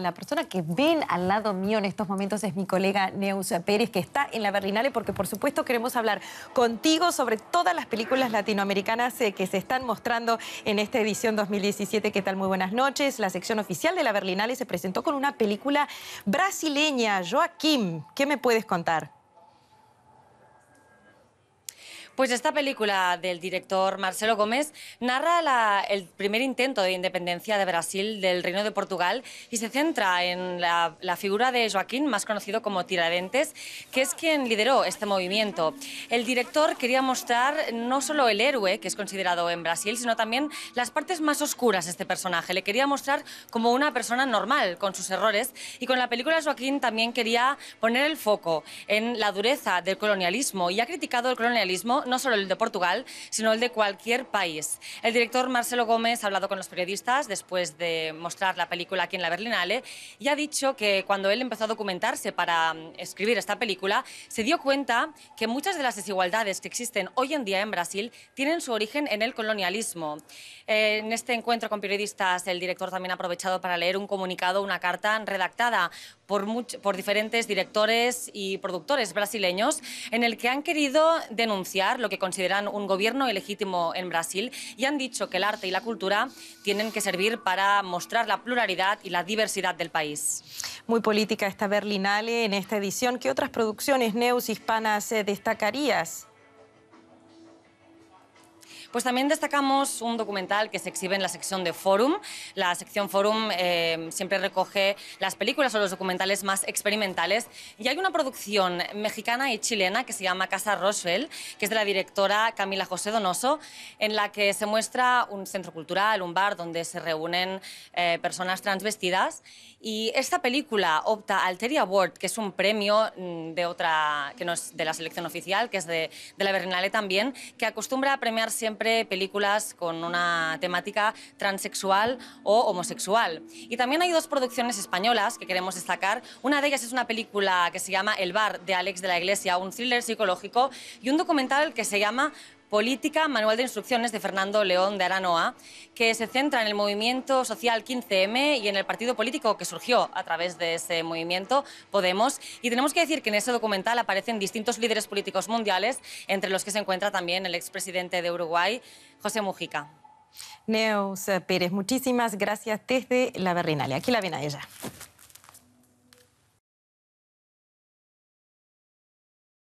la persona que ven al lado mío en estos momentos es mi colega Neusa Pérez, que está en la Berlinale, porque por supuesto queremos hablar contigo sobre todas las películas latinoamericanas eh, que se están mostrando en esta edición 2017. ¿Qué tal? Muy buenas noches. La sección oficial de la Berlinale se presentó con una película brasileña, Joaquim. ¿Qué me puedes contar? Pues esta película del director Marcelo Gómez narra el primer intento de independencia de Brasil del Reino de Portugal y se centra en la, la, figura de Joaquín, más conocido como Tiradentes, que es quien lideró este movimiento. El director quería mostrar no solo el héroe que es considerado en Brasil, sino también las partes más oscuras de este personaje. Le quería mostrar como una persona normal, con sus errores, y con la película Joaquín también quería poner el foco en la dureza del colonialismo y ha criticado el colonialismo no solo el de Portugal, sino el de cualquier país. El director Marcelo Gómez ha hablado con los periodistas después de mostrar la película aquí en la Berlinale y ha dicho que cuando él empezó a documentarse para mm, escribir esta película, se dio cuenta que muchas de las desigualdades que existen hoy en día en Brasil tienen su origen en el colonialismo. En este encuentro con periodistas, el director también ha aprovechado para leer un comunicado, una carta redactada por, diferentes directores y productores brasileños, en el que han querido denunciar lo que consideran un gobierno ilegítimo en Brasil y han dicho que el arte y la cultura tienen que servir para mostrar la pluralidad y la diversidad del país. Muy política esta Berlinale en esta edición. ¿Qué otras producciones neus hispanas eh, destacarías? pues también destacamos un documental que se exhibe en la sección de Forum. La sección Forum eh, siempre recoge las películas o los documentales más experimentales y hay una producción mexicana y chilena que se llama Casa Roosevelt, que es de la directora Camila José Donoso, en la que se muestra un centro cultural, un bar donde se reúnen eh, personas transvestidas y esta película opta al Terry Award, que es un premio mm, de otra que no es de la selección oficial, que es de, la Berlinale también, que acostumbra a premiar siempre siempre películas con una temática transexual o homosexual. Y también hay dos producciones españolas que queremos destacar. Una de ellas es una película que se llama El bar de Alex de la Iglesia, un thriller psicológico, y un documental que se llama Política, manual de instrucciones de Fernando León de Aranoa, que se centra en el movimiento social 15M y en el partido político que surgió a través de ese movimiento, Podemos. Y tenemos que decir que en ese documental aparecen distintos líderes políticos mundiales, entre los que se encuentra también el expresidente de Uruguay, José Mujica. Neus Pérez, muchísimas gracias desde la Berrinale. Aquí la viene a ella.